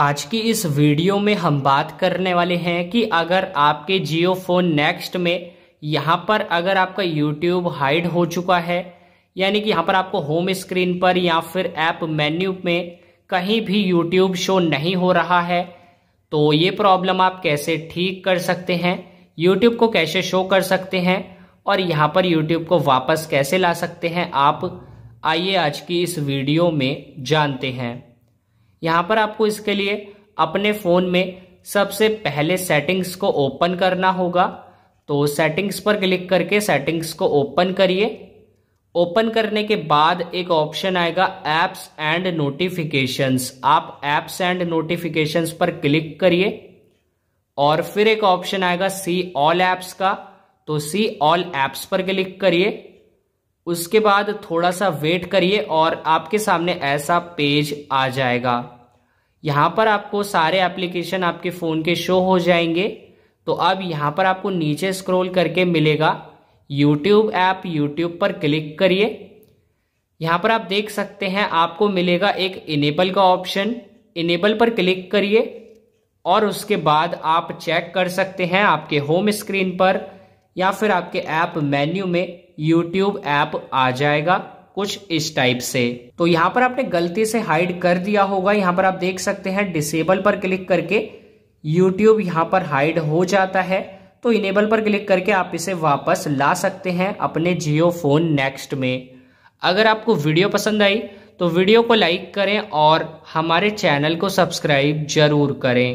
आज की इस वीडियो में हम बात करने वाले हैं कि अगर आपके जियो फोन नेक्स्ट में यहाँ पर अगर आपका यूट्यूब हाइड हो चुका है यानी कि यहाँ पर आपको होम स्क्रीन पर या फिर ऐप मेन्यू में कहीं भी यूट्यूब शो नहीं हो रहा है तो ये प्रॉब्लम आप कैसे ठीक कर सकते हैं यूट्यूब को कैसे शो कर सकते हैं और यहाँ पर यूट्यूब को वापस कैसे ला सकते हैं आप आइए आज की इस वीडियो में जानते हैं यहां पर आपको इसके लिए अपने फ़ोन में सबसे पहले सेटिंग्स को ओपन करना होगा तो सेटिंग्स पर क्लिक करके सेटिंग्स को ओपन करिए ओपन करने के बाद एक ऑप्शन आएगा ऐप्स एंड नोटिफिकेशंस आप ऐप्स एंड नोटिफिकेशंस पर क्लिक करिए और फिर एक ऑप्शन आएगा सी ऑल ऐप्स का तो सी ऑल ऐप्स पर क्लिक करिए उसके बाद थोड़ा सा वेट करिए और आपके सामने ऐसा पेज आ जाएगा यहाँ पर आपको सारे एप्लीकेशन आपके फ़ोन के शो हो जाएंगे तो अब यहाँ पर आपको नीचे स्क्रॉल करके मिलेगा यूट्यूब ऐप यूट्यूब पर क्लिक करिए यहाँ पर आप देख सकते हैं आपको मिलेगा एक इनेबल का ऑप्शन इनेबल पर क्लिक करिए और उसके बाद आप चेक कर सकते हैं आपके होम स्क्रीन पर या फिर आपके ऐप मेन्यू में यूट्यूब ऐप आ जाएगा कुछ इस टाइप से तो यहाँ पर आपने गलती से हाइड कर दिया होगा यहाँ पर आप देख सकते हैं डिसेबल पर क्लिक करके यूट्यूब यहाँ पर हाइड हो जाता है तो इनेबल पर क्लिक करके आप इसे वापस ला सकते हैं अपने जियो फोन नेक्स्ट में अगर आपको वीडियो पसंद आई तो वीडियो को लाइक करें और हमारे चैनल को सब्सक्राइब जरूर करें